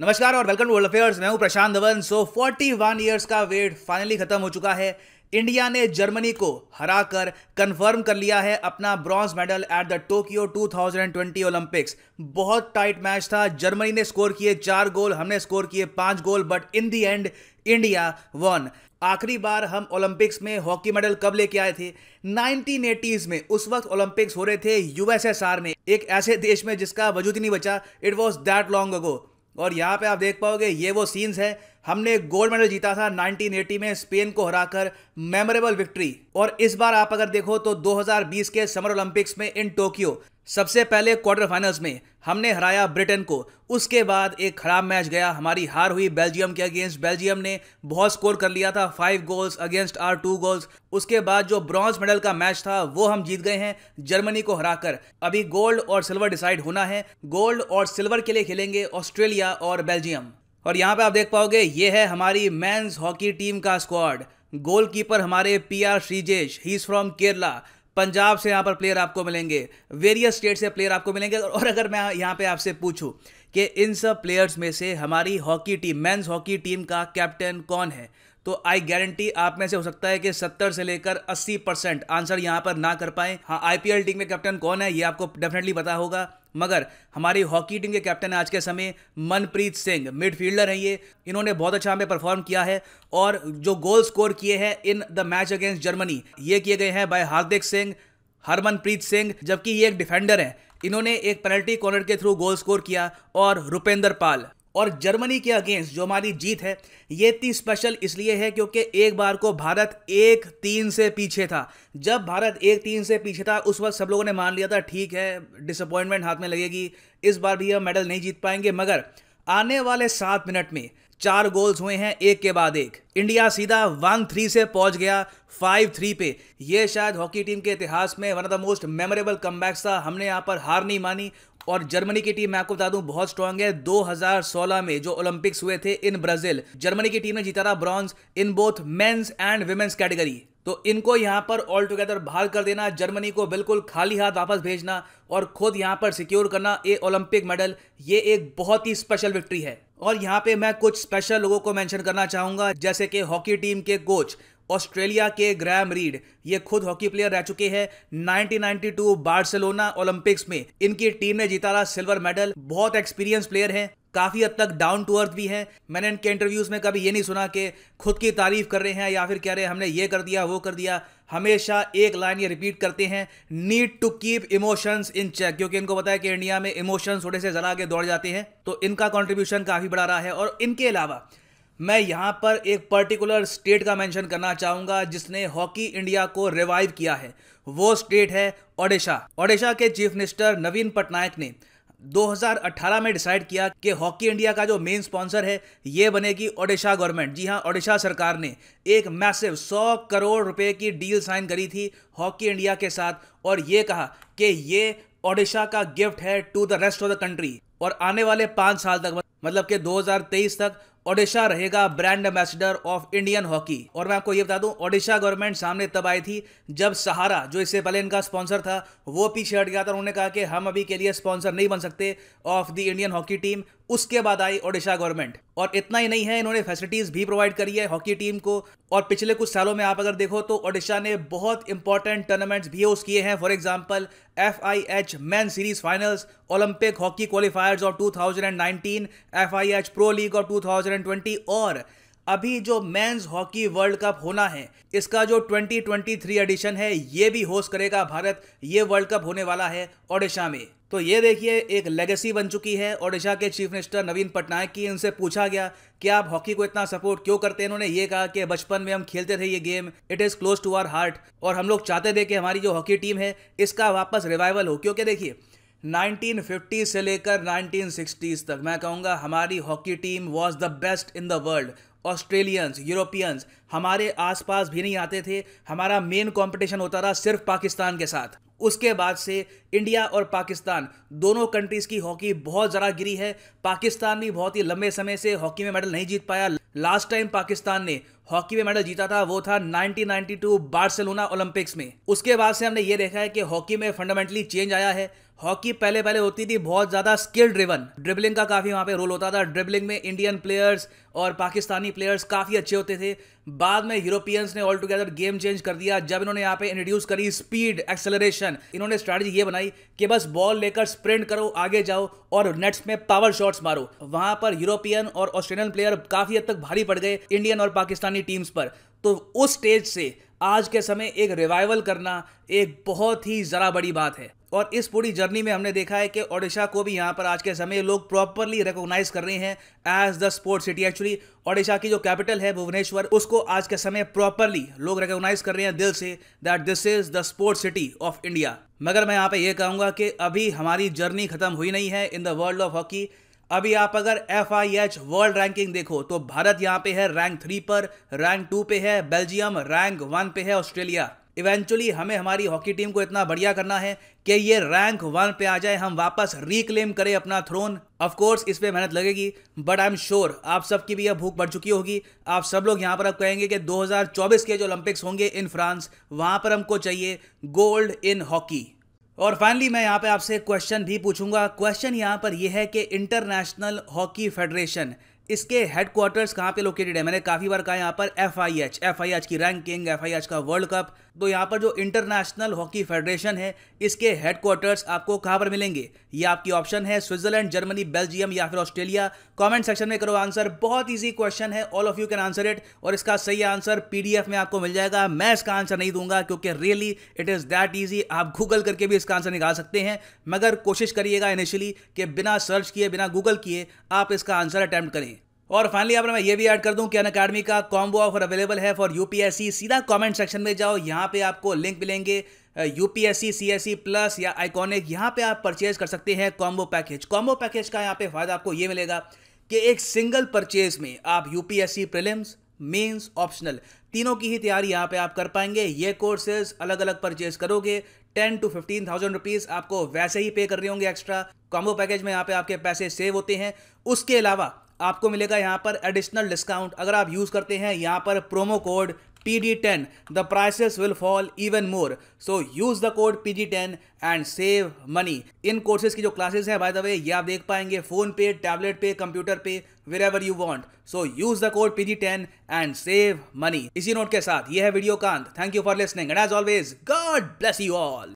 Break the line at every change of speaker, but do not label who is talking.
नमस्कार और welcome to world affairs मैं हूं Prashant Dhawan so 41 one years का वेट फाइनली खत्म हो चुका है इंडिया ने जर्मनी को हराकर कंफर्म कर लिया है अपना bronze medal at the Tokyo 2020 Olympics बहुत टाइट मैच था जर्मनी ने स्कोर किए चार गोल हमने स्कोर किए पांच goal but in the end India won आखिरी बार हम ओलंपिक्स में हॉकी मेडल कब लेके आए थे 1980s में उस वक्त ओलंपिक्स हो रहे थे यूएसएसआर में एक ऐसे देश में जिसका वजूद ही नहीं बचा it was that long ago और यहाँ पे आप देख पाओगे ये वो सीन्स है हमने गोल्ड मेडल जीता था 1980 में स्पेन को हराकर मेमोरेबल विक्ट्री और इस बार आप अगर देखो तो 2020 के समर ओलंपिक्स में इन टोक्यो सबसे पहले क्वार्टर फाइनल्स में हमने हराया ब्रिटेन को उसके बाद एक खराब मैच गया हमारी हार हुई बेल्जियम के अगेंस्ट बेल्जियम ने बहुत स्कोर कर लिया था five goals against our two goals उसके बाद जो ब्रॉन्ज मेडल का मैच था वो हम जीत गए हैं जर्मनी को हराकर अभी गोल्ड और सिल्वर डिसाइड होना है गोल्ड और सिल्वर के लिए खेलेंगे ऑस्ट्रेलिया और बेल्जियम और यहाँ पे आप देख पाओगे ये है हमारी मैंस हॉकी टीम का स्क्वाड गोलकीपर हमारे P R Sreejesh he is from Kerala Punjab से यहाँ पर प्लेयर आपको मिलेंगे वेरियस स्टेट से प्लेयर आपको मिलेंगे और अगर मैं यहाँ पे आपसे पूछूँ कि इन सब प्लेयर्स में से हमारी hockey team men's hockey team का कैप्टन कौन है तो आई गारंटी आप में से हो सकता है कि सत्तर से लेकर अस्सी परसेंट आंसर यहां पर ना कर पाए हाँ आईपीएल टीम के कैप्टन कौन है ये आपको डेफिनेटली पता होगा मगर हमारी हॉकी टीम के कैप्टन आज के समय मनप्रीत सिंह मिडफील्डर हैं ये इन्होंने बहुत अच्छा हमें परफॉर्म किया है और जो गोल स्कोर किए हैं in the match against Germany ये किए गए हैं बाय हार्दिक सिंह हरमनप्रीत सिंह जबकि ये एक डिफेंडर हैं इन्होंने एक पेनल्टी कॉर्नर के थ्रू गोल स्कोर किया और रुपेंद्र पाल और जर्मनी के अगेंस्ट जो हमारी जीत है ये इतनी स्पेशल इसलिए है क्योंकि एक बार को भारत एक तीन से पीछे था जब भारत एक तीन से पीछे था उस वक्त सब लोगों ने मान लिया था ठीक है डिसअपॉइंटमेंट हाथ में लगेगी इस बार भी हम मेडल नहीं जीत पाएंगे मगर आने वाले सात मिनट में चार गोल्स हुए हैं एक के बाद एक इंडिया सीधा वन थ्री से पहुंच गया फाइव थ्री पे ये शायद हॉकी टीम के इतिहास में one of the most memorable come था हमने यहाँ पर हार नहीं मानी और जर्मनी की टीम मैं आपको बता दूं बहुत स्ट्रांग है 2016 में जो ओलंपिक्स हुए थे इन ब्राजील जर्मनी की टीम ने जीता था bronze in both men's and women's category तो इनको यहां पर ऑल टुगेदर बाहर कर देना जर्मनी को बिल्कुल खाली हाथ वापस भेजना और खुद यहाँ पर सिक्योर करना ये ओलंपिक मेडल ये एक बहुत ही स्पेशल विक्ट्री है और यहाँ पे मैं कुछ स्पेशल लोगों को मेंशन करना चाहूंगा जैसे कि हॉकी टीम के कोच ऑस्ट्रेलिया के ग्रैम रीड ये खुद हॉकी प्लेयर रह चुके हैं 1992 बार्सिलोना ओलंपिक्स में इनकी टीम ने जीता रहा सिल्वर मेडल बहुत एक्सपीरियंस प्लेयर हैं काफ़ी हद तक डाउन टू अर्थ भी हैं मैंने इनके इंटरव्यूज़ में कभी ये नहीं सुना कि खुद की तारीफ कर रहे हैं या फिर कह रहे हैं हमने ये कर दिया वो कर दिया हमेशा एक लाइन ये रिपीट करते हैं need to keep emotions in check क्योंकि इनको पता है कि इंडिया में इमोशंस थोड़े से ज़रा आगे दौड़ जाते हैं तो इनका कॉन्ट्रीब्यूशन काफ़ी बड़ा रहा है और इनके अलावा मैं यहाँ पर एक पर्टिकुलर स्टेट का मेंशन करना चाहूँगा जिसने हॉकी इंडिया को रिवाइव किया है वो स्टेट है ओडिशा ओडिशा के चीफ मिनिस्टर नवीन पटनायक ने 2018 में डिसाइड किया कि हॉकी इंडिया का जो मेन स्पॉन्सर है ये बनेगी ओडिशा गवर्नमेंट जी हाँ ओडिशा सरकार ने एक मैसिव 100 करोड़ रुपए की डील साइन करी थी हॉकी इंडिया के साथ और ये कहा कि ये ओडिशा का गिफ्ट है to the rest of the country और आने वाले पाँच साल तक मतलब कि 2023 तक ओडिशा रहेगा brand ambassador of Indian hockey और मैं आपको ये बता दूं ओडिशा गवर्नमेंट सामने तब आई थी जब सहारा जो इससे पहले इनका स्पॉन्सर था वो पीछे हट गया था उन्होंने कहा कि हम अभी के लिए स्पॉन्सर नहीं बन सकते of the Indian hockey team उसके बाद आई ओडिशा गवर्नमेंट और इतना ही नहीं है इन्होंने फैसिलिटीज़ भी प्रोवाइड करी है हॉकी टीम को और पिछले कुछ सालों में आप अगर देखो तो ओडिशा ने बहुत इंपॉर्टेंट टूर्नामेंट्स भी होस्ट किए हैं for example F I H man series finals Olympic hockey qualifiers of 2019 F I H pro league of twenty और अभी जो मेंस हॉकी वर्ल्ड कप होना है इसका जो 2023 एडिशन है ये भी होस्ट करेगा भारत ये वर्ल्ड कप होने वाला है ओडिशा में तो ये देखिए एक लेगेसी बन चुकी है ओडिशा के चीफ मिनिस्टर नवीन पटनायक की इनसे पूछा गया कि आप हॉकी को इतना सपोर्ट क्यों करते हैं इन्होंने ये कहा कि बचपन में हम खेलते थे ये game it is close to our heart और हम लोग चाहते थे कि हमारी जो हॉकी टीम है इसका वापस रिवाइवल हो क्योंकि देखिए 1950 से लेकर 1960s तक मैं कहूँगा हमारी hockey team was the best in the world Australians Europeans हमारे आसपास भी नहीं आते थे हमारा मेन कंपटीशन होता था सिर्फ पाकिस्तान के साथ उसके बाद से इंडिया और पाकिस्तान दोनों कंट्रीज़ की हॉकी बहुत ज़रा गिरी है पाकिस्तान भी बहुत ही लंबे समय से हॉकी में मेडल नहीं जीत पाया लास्ट टाइम पाकिस्तान ने हॉकी में मेडल जीता था वो था 1992 बार्सिलोना ओलंपिक्स में उसके बाद से हमने ये देखा है कि हॉकी में फंडामेंटली चेंज आया है हॉकी पहले पहले होती थी बहुत ज़्यादा स्किल ड्रिवन ड्रिबलिंग का काफ़ी वहाँ पे रोल होता था ड्रिबलिंग में इंडियन प्लेयर्स और पाकिस्तानी प्लेयर्स काफ़ी अच्छे होते थे बाद में यूरोपियंस ने ऑल टुगेदर गेम चेंज कर दिया जब इन्होंने यहाँ पे इंट्रोड्यूस करी स्पीड एक्सेलरेशन इन्होंने स्ट्रैटेजी ये बनाई कि बस बॉल लेकर स्प्रिंट करो आगे जाओ और नेट्स में पावर शॉट्स मारो वहाँ पर यूरोपियन और ऑस्ट्रेलियन प्लेयर काफ़ी हद तक भारी पड़ गए इंडियन और पाकिस्तानी टीम्स पर तो उस स्टेज से आज के समय एक रिवाइवल करना एक बहुत ही ज़रा बड़ी बात है और इस पूरी जर्नी में हमने देखा है कि ओडिशा को भी यहाँ पर आज के समय लोग प्रॉपरली रिकोगनाइज कर रहे हैं as the sports city actually Odisha की जो कैपिटल है भुवनेश्वर उसको आज के समय प्रॉपरली लोग रिकोगनाइज कर रहे हैं दिल से that this is the sports city of India मगर मैं यहाँ पे ये कहूँगा कि अभी हमारी जर्नी खत्म हुई नहीं है in the world of hockey अभी आप अगर F I H world ranking देखो तो भारत यहाँ पे है रैंक थ्री पर रैंक टू पे है बेल्जियम रैंक वन पे है ऑस्ट्रेलिया इवेंचुअली हमें हमारी हॉकी टीम को इतना बढ़िया करना है कि ये रैंक वन पे आ जाए हम वापस रिक्लेम करें अपना थ्रोन ऑफ कोर्स इस पर मेहनत लगेगी बट आई एम श्योर आप सबकी भी यह भूख बढ़ चुकी होगी आप सब लोग यहाँ पर अब कहेंगे कि 2024 के जो ओलंपिक्स होंगे इन फ्रांस वहाँ पर हमको चाहिए गोल्ड इन हॉकी और फाइनली मैं यहाँ पे आपसे क्वेश्चन भी पूछूंगा क्वेश्चन यहाँ पर यह है कि इंटरनेशनल हॉकी फेडरेशन इसके हेडक्वार्टर्स कहाँ पे लोकेटेड है मैंने काफ़ी बार कहा यहाँ पर F I H F I H की रैंकिंग एफ आई एच का वर्ल्ड कप तो यहाँ पर जो इंटरनेशनल हॉकी फेडरेशन है इसके हेडक्वार्टर्स आपको कहाँ पर मिलेंगे ये आपकी ऑप्शन है स्विट्जरलैंड जर्मनी बेल्जियम या फिर ऑस्ट्रेलिया कमेंट सेक्शन में करो आंसर बहुत ईजी क्वेश्चन है all of you can answer it और इसका सही आंसर पी में आपको मिल जाएगा मैं इसका आंसर नहीं दूंगा क्योंकि really it is that easy आप गूगल करके भी इसका आंसर निकाल सकते हैं मगर कोशिश करिएगा इनिशियली कि बिना सर्च किए बिना गूगल किए आप इसका आंसर अटैम्प्ट करें और फाइनली आप मैं ये भी ऐड कर दूं कि अन अकेडमी का कॉम्बो ऑफर अवेलेबल है फॉर यूपीएससी सीधा कमेंट सेक्शन में जाओ यहाँ पे आपको लिंक मिलेंगे यूपीएससी सीएससी प्लस या आइकॉनिक यहाँ पे आप परचेज कर सकते हैं कॉम्बो पैकेज कॉम्बो पैकेज का यहाँ पे फायदा आपको ये मिलेगा कि एक सिंगल परचेज में आप यूपीएससी प्रिलिम्स मेंस ऑप्शनल तीनों की ही तैयारी यहाँ पे आप कर पाएंगे ये कोर्सेज अलग अलग परचेज करोगे ten to fifteen thousand rupees आपको वैसे ही पे कर रहे होंगे एक्स्ट्रा कॉम्बो पैकेज में यहाँ पे आपके पैसे सेव होते हैं उसके अलावा आपको मिलेगा यहाँ पर एडिशनल डिस्काउंट अगर आप यूज़ करते हैं यहाँ पर promo code PD10, will fall even more so use the code P D ten and save money in courses की जो क्लासेस हैं बाय द वे ये आप देख पाएंगे फोन पे टैबलेट पे कंप्यूटर पे wherever you want so use the code D ten and save money इसी नोट के साथ ये है वीडियो कांत thank you for listening and as always God bless you all